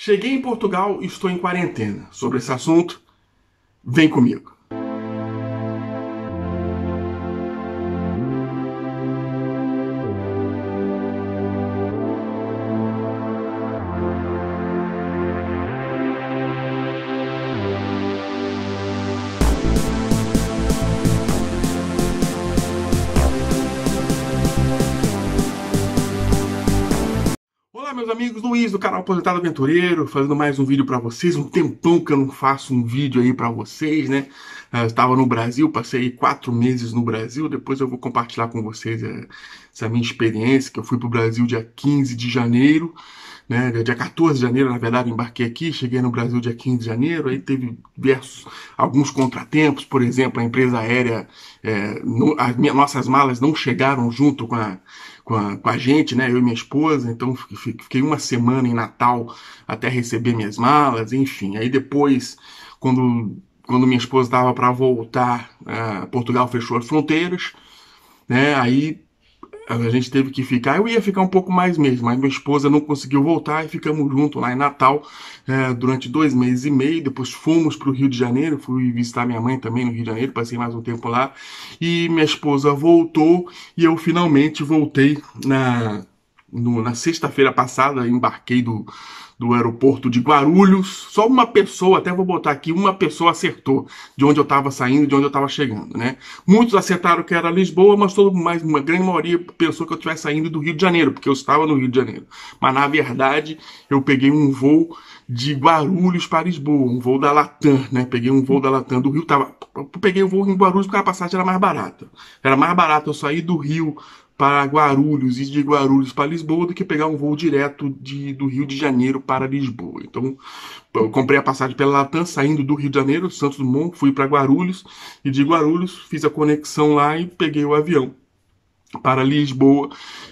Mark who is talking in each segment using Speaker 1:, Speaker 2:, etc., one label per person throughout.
Speaker 1: Cheguei em Portugal e estou em quarentena. Sobre esse assunto, vem comigo. amigos, Luiz do canal Aposentado Aventureiro, fazendo mais um vídeo para vocês. Um tempão que eu não faço um vídeo aí para vocês, né? Eu estava no Brasil, passei quatro meses no Brasil. Depois eu vou compartilhar com vocês é, essa minha experiência, que eu fui para o Brasil dia 15 de janeiro, né? Dia 14 de janeiro, na verdade, embarquei aqui, cheguei no Brasil dia 15 de janeiro. Aí teve diversos, alguns contratempos, por exemplo, a empresa aérea, é, no, as minhas, nossas malas não chegaram junto com a com a, com a gente, né? Eu e minha esposa, então fiquei uma semana em Natal até receber minhas malas, enfim. Aí depois, quando, quando minha esposa estava para voltar, ah, Portugal fechou as fronteiras, né? Aí a gente teve que ficar. Eu ia ficar um pouco mais mesmo, mas minha esposa não conseguiu voltar e ficamos juntos lá em Natal é, durante dois meses e meio. Depois fomos para o Rio de Janeiro, fui visitar minha mãe também no Rio de Janeiro, passei mais um tempo lá. E minha esposa voltou e eu finalmente voltei na no, na sexta-feira passada, embarquei do, do aeroporto de Guarulhos. Só uma pessoa, até vou botar aqui, uma pessoa acertou de onde eu estava saindo, de onde eu estava chegando, né? Muitos acertaram que era Lisboa, mas todo mais uma grande maioria pensou que eu estivesse saindo do Rio de Janeiro, porque eu estava no Rio de Janeiro. Mas na verdade, eu peguei um voo de Guarulhos para Lisboa, um voo da Latam, né? Peguei um voo da Latam do Rio, tava, peguei o um voo em Guarulhos porque a passagem era mais barata. Era mais barato eu sair do Rio para Guarulhos e de Guarulhos para Lisboa do que pegar um voo direto de, do Rio de Janeiro para Lisboa. Então, eu comprei a passagem pela Latam saindo do Rio de Janeiro, Santos Dumont, fui para Guarulhos e de Guarulhos fiz a conexão lá e peguei o avião para Lisboa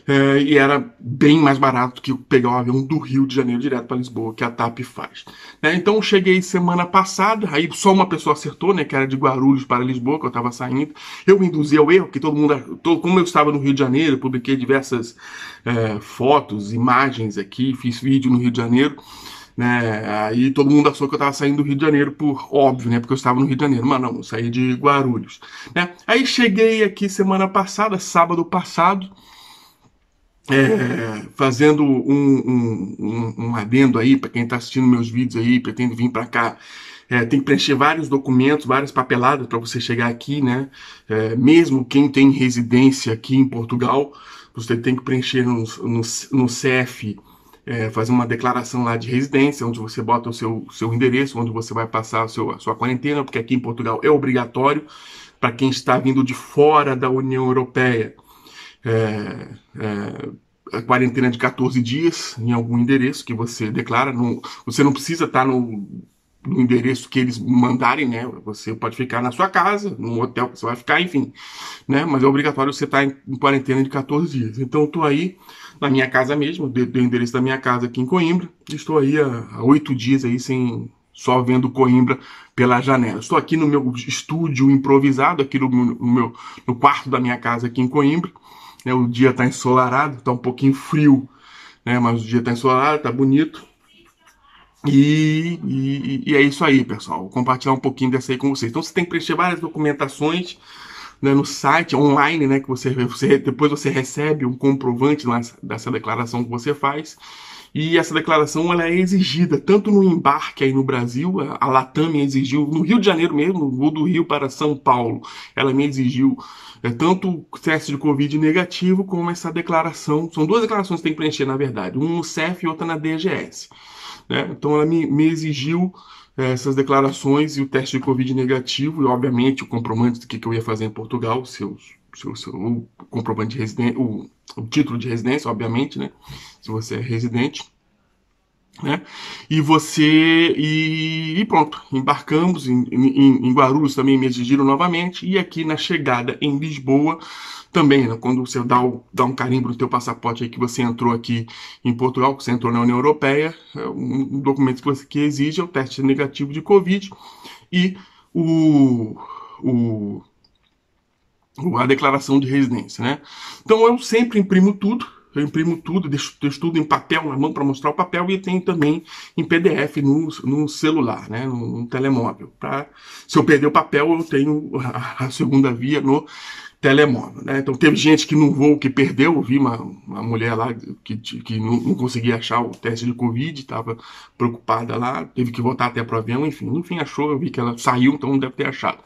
Speaker 1: eh, e era bem mais barato que pegar o avião do Rio de Janeiro direto para Lisboa, que a TAP faz. Né? Então cheguei semana passada, aí só uma pessoa acertou, né, que era de Guarulhos para Lisboa, que eu estava saindo. Eu induzi ao erro, que todo mundo, todo, como eu estava no Rio de Janeiro, publiquei diversas eh, fotos, imagens aqui, fiz vídeo no Rio de Janeiro né? Aí todo mundo achou que eu estava saindo do Rio de Janeiro, por óbvio, né? Porque eu estava no Rio de Janeiro, mas não, eu saí de Guarulhos, né? Aí cheguei aqui semana passada, sábado passado, é, fazendo um, um, um, um adendo aí para quem está assistindo meus vídeos aí, pretende vir para cá. É, tem que preencher vários documentos, várias papeladas para você chegar aqui, né? É, mesmo quem tem residência aqui em Portugal, você tem que preencher no, no, no CEF é, fazer uma declaração lá de residência, onde você bota o seu, seu endereço, onde você vai passar a, seu, a sua quarentena, porque aqui em Portugal é obrigatório para quem está vindo de fora da União Europeia. É, é, a quarentena de 14 dias em algum endereço que você declara. Não, você não precisa estar no, no endereço que eles mandarem, né? Você pode ficar na sua casa, num hotel que você vai ficar, enfim, né? Mas é obrigatório você estar em, em quarentena de 14 dias. Então eu estou aí na minha casa mesmo, do, do endereço da minha casa aqui em Coimbra. Estou aí há oito dias aí sem só vendo Coimbra pela janela. Estou aqui no meu estúdio improvisado, aqui no, no meu no quarto da minha casa aqui em Coimbra. Né, o dia está ensolarado, está um pouquinho frio, né, mas o dia está ensolarado, está bonito. E, e, e, é isso aí, pessoal. Vou compartilhar um pouquinho dessa aí com vocês. Então você tem que preencher várias documentações né, no site online, né, que você, você depois você recebe um comprovante lá dessa declaração que você faz. E essa declaração ela é exigida tanto no embarque aí no Brasil, a Latam me exigiu, no Rio de Janeiro mesmo, no voo do Rio para São Paulo, ela me exigiu é, tanto o teste de Covid negativo como essa declaração. São duas declarações que tem que preencher, na verdade, uma no CEF e outra na DGS. Né? Então ela me, me exigiu é, essas declarações e o teste de Covid negativo, e obviamente o comprovante do que, eu ia fazer em Portugal, seus, seu, seu, o comprovante de residência, o, o título de residência, obviamente, né? Se você é residente. Né? E você e, e pronto, embarcamos em, em, em, Guarulhos também me exigiram novamente e aqui na chegada em Lisboa também, né? quando você dá, o, dá um carimbo no teu passaporte aí que você entrou aqui em Portugal, que você entrou na União Europeia, é um, documento que você que exige é o teste negativo de Covid e o, o a declaração de residência, né? Então eu sempre imprimo tudo eu imprimo tudo, deixo, deixo tudo em papel na mão para mostrar o papel e tem também em PDF no, no celular, né, no, no telemóvel. Pra, se eu perder o papel, eu tenho a, a segunda via no telemóvel, né? Então teve gente que no voo que perdeu, eu vi uma, uma mulher lá que, que não, não conseguia achar o teste de Covid, estava preocupada lá, teve que voltar até pro avião, enfim, enfim, achou, eu vi que ela saiu, então não deve ter achado,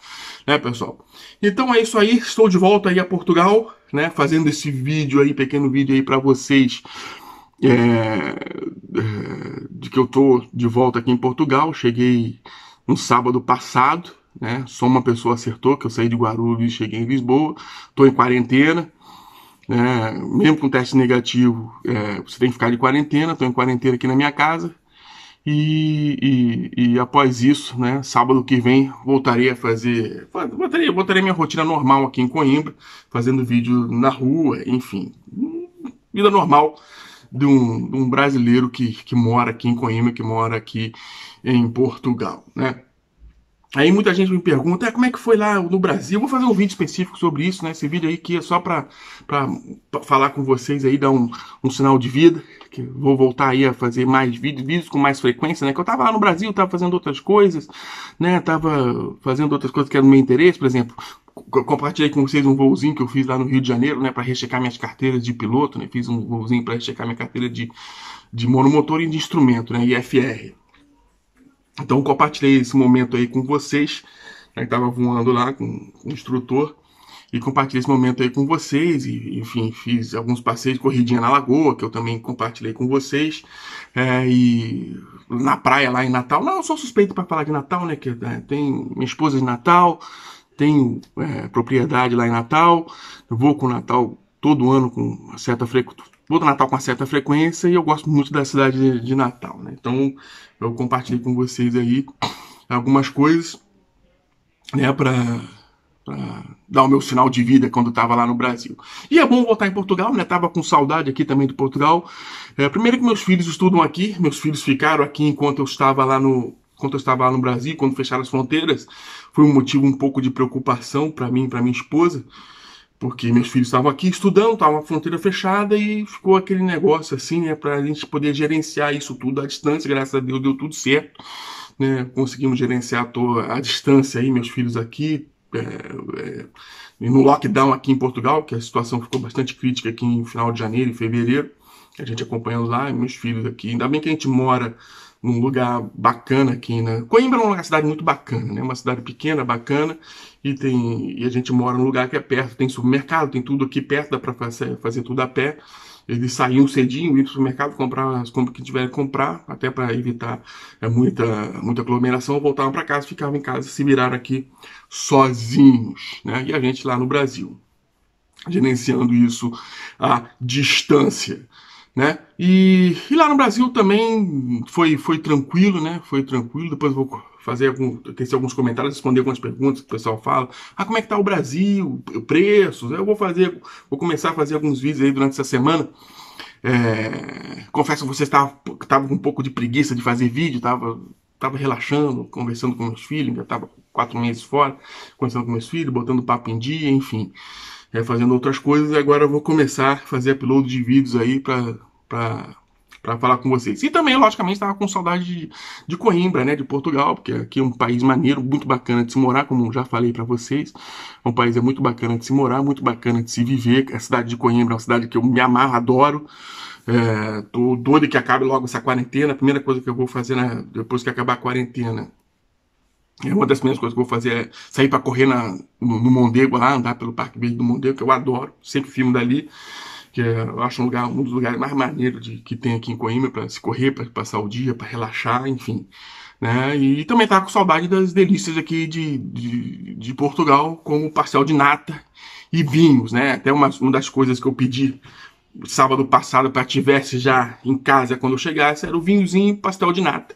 Speaker 1: né, pessoal? Então é isso aí, estou de volta aí a Portugal, né, fazendo esse vídeo aí, pequeno vídeo aí para vocês, é, é, de que eu tô de volta aqui em Portugal. Cheguei no sábado passado, né? Só uma pessoa acertou que eu saí de Guarulhos e cheguei em Lisboa. Tô em quarentena. Né, mesmo com teste negativo, é, você tem que ficar de quarentena. tô em quarentena aqui na minha casa. E, e, e, após isso, né, sábado que vem, voltaria a fazer. Voltaria, voltaria minha rotina normal aqui em Coimbra, fazendo vídeo na rua, enfim. Vida normal de um, de um brasileiro que, que mora aqui em Coimbra, que mora aqui em Portugal, né? Aí muita gente me pergunta, é como é que foi lá no Brasil? Eu vou fazer um vídeo específico sobre isso, né? Esse vídeo aí que é só para falar com vocês aí, dar um, um sinal de vida. Que vou voltar aí a fazer mais vídeos, vídeos com mais frequência, né? Que eu tava lá no Brasil, tava fazendo outras coisas, né? Tava fazendo outras coisas que eram do meu interesse, por exemplo, compartilhei com vocês um voozinho que eu fiz lá no Rio de Janeiro, né, para rechecar minhas carteiras de piloto, né? Fiz um voozinho para rechecar minha carteira de de monomotor e de instrumento, né, IFR. Então compartilhei esse momento aí com vocês. Né, eu estava voando lá com, com o instrutor e compartilhei esse momento aí com vocês. E, enfim, fiz alguns passeios, corridinha na lagoa, que eu também compartilhei com vocês. É, e na praia lá em Natal. Não, eu sou suspeito para falar de Natal, né? Que é, tem minha esposa de Natal, tenho é, propriedade lá em Natal, vou com o Natal todo ano com uma certa frequência. do Natal com uma certa frequência e eu gosto muito da cidade de Natal, né? Então eu compartilhei com vocês aí algumas coisas, né, para dar o meu sinal de vida quando eu tava lá no Brasil. E é bom voltar em Portugal, né? Tava com saudade aqui também de Portugal. É, primeiro que meus filhos estudam aqui, meus filhos ficaram aqui enquanto eu estava lá no enquanto eu estava lá no Brasil, quando fecharam as fronteiras, foi um motivo um pouco de preocupação para mim, para minha esposa porque meus filhos estavam aqui estudando, estava uma fronteira fechada e ficou aquele negócio assim, né, para a gente poder gerenciar isso tudo à distância. Graças a Deus deu tudo certo, né, conseguimos gerenciar a, toa, a distância aí, meus filhos aqui. É, é, no lockdown aqui em Portugal, que a situação ficou bastante crítica aqui no final de janeiro e fevereiro, a gente acompanhando lá, meus filhos aqui. Ainda bem que a gente mora num lugar bacana aqui, né? Coimbra é uma cidade muito bacana, né? Uma cidade pequena, bacana, e tem e a gente mora num lugar que é perto, tem supermercado, tem tudo aqui perto, dá para fazer, fazer tudo a pé. Eles saíam cedinho, iam pro supermercado, comprar as compras que tiveram que comprar, até para evitar é, muita, muita aglomeração, voltavam para casa, ficavam em casa, se viraram aqui sozinhos, né? E a gente lá no Brasil, gerenciando isso à distância né? E, e, lá no Brasil também foi, foi tranquilo, né? Foi tranquilo. Depois vou fazer algum, tecer alguns comentários, responder algumas perguntas que o pessoal fala. Ah, como é que tá o Brasil? Preços? Eu vou fazer, vou começar a fazer alguns vídeos aí durante essa semana. É, confesso que vocês estavam com um pouco de preguiça de fazer vídeo, estava tava relaxando, conversando com meus filhos, já estava quatro meses fora, conversando com meus filhos, botando papo em dia, enfim é, fazendo outras coisas. E agora vou começar a fazer upload de vídeos aí para para falar com vocês. E também, logicamente, estava com saudade de, de, Coimbra, né, de Portugal, porque aqui é um país maneiro, muito bacana de se morar, como já falei para vocês. É um país é muito bacana de se morar, muito bacana de se viver. A cidade de Coimbra é uma cidade que eu me amarro, adoro. É, tô doido que acabe logo essa quarentena. A primeira coisa que eu vou fazer depois que acabar a quarentena é uma das primeiras coisas que eu vou fazer é sair para correr na, no, no, Mondego lá, andar pelo Parque Verde do Mondego, que eu adoro, sempre filmo dali, que é, eu acho um lugar, um dos lugares mais maneiros de, que tem aqui em Coimbra para se correr, para passar o dia, para relaxar, enfim. Né? E também tá com saudade das delícias aqui de, de, de Portugal, como o de nata e vinhos, né? Até uma, uma das coisas que eu pedi sábado passado para tivesse já em casa quando eu chegasse era o vinhozinho e pastel de nata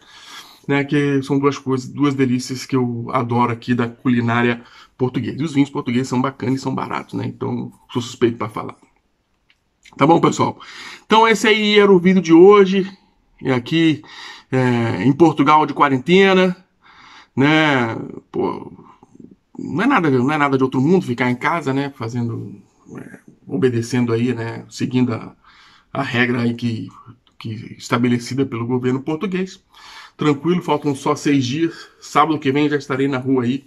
Speaker 1: né? Que são duas coisas, duas delícias que eu adoro aqui da culinária portuguesa. E os vinhos portugueses são bacanas e são baratos, né? Então, sou suspeito para falar. Tá bom, pessoal? Então, esse aí era o vídeo de hoje. E é aqui é, em Portugal de quarentena, né? Pô, não é nada, não é nada de outro mundo ficar em casa, né? Fazendo, é, obedecendo aí, né? Seguindo a, a regra aí que, que estabelecida pelo governo português tranquilo, faltam só seis dias. Sábado que vem já estarei na rua aí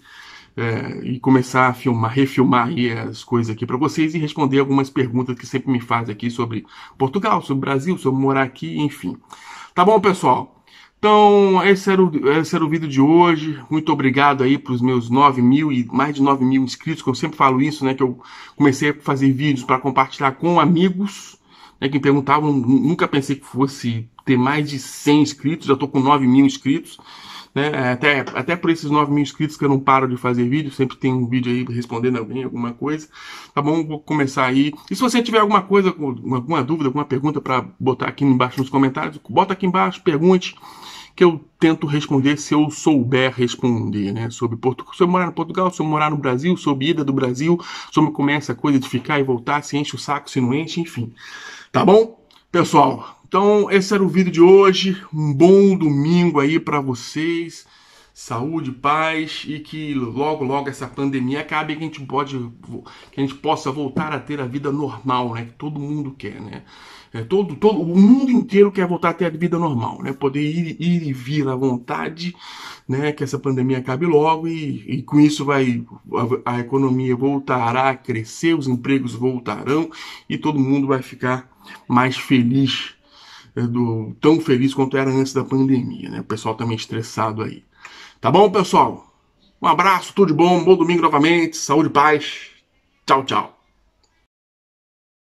Speaker 1: é, e começar a filmar, refilmar aí as coisas aqui para vocês e responder algumas perguntas que sempre me fazem aqui sobre Portugal, sobre Brasil, sobre morar aqui, enfim. Tá bom, pessoal? Então, esse era, o, esse era o vídeo de hoje. Muito obrigado aí para os meus 9 mil e mais de 9 mil inscritos, que eu sempre falo isso, né? Que eu comecei a fazer vídeos para compartilhar com amigos, né? Que me perguntavam, nunca pensei que fosse ter mais de 100 inscritos, já estou com 9 mil inscritos. Né? Até, até por esses 9 mil inscritos que eu não paro de fazer vídeo, sempre tem um vídeo aí respondendo alguém, alguma coisa. Tá bom? Vou começar aí. E se você tiver alguma coisa, alguma dúvida, alguma pergunta para botar aqui embaixo nos comentários, bota aqui embaixo, pergunte que eu tento responder se eu souber responder, né? Sobre Portugal, se eu morar no Portugal, se eu morar no Brasil, sobre ida do Brasil, sobre como é essa coisa de ficar e voltar, se enche o saco, se não enche, enfim. Tá bom? Pessoal, então esse era o vídeo de hoje. Um bom domingo aí para vocês saúde, paz e que logo logo essa pandemia acabe e que a gente pode que a gente possa voltar a ter a vida normal, né? Que todo mundo quer, né? É, todo, todo, o mundo inteiro quer voltar a ter a vida normal, né? Poder ir, ir e vir à vontade, né? Que essa pandemia acabe logo e, e com isso vai a, a, economia voltará a crescer, os empregos voltarão e todo mundo vai ficar mais feliz, é, do, tão feliz quanto era antes da pandemia, né? O pessoal também tá estressado aí. Tá bom, pessoal? Um abraço, tudo de bom, bom domingo novamente, saúde e paz. Tchau, tchau.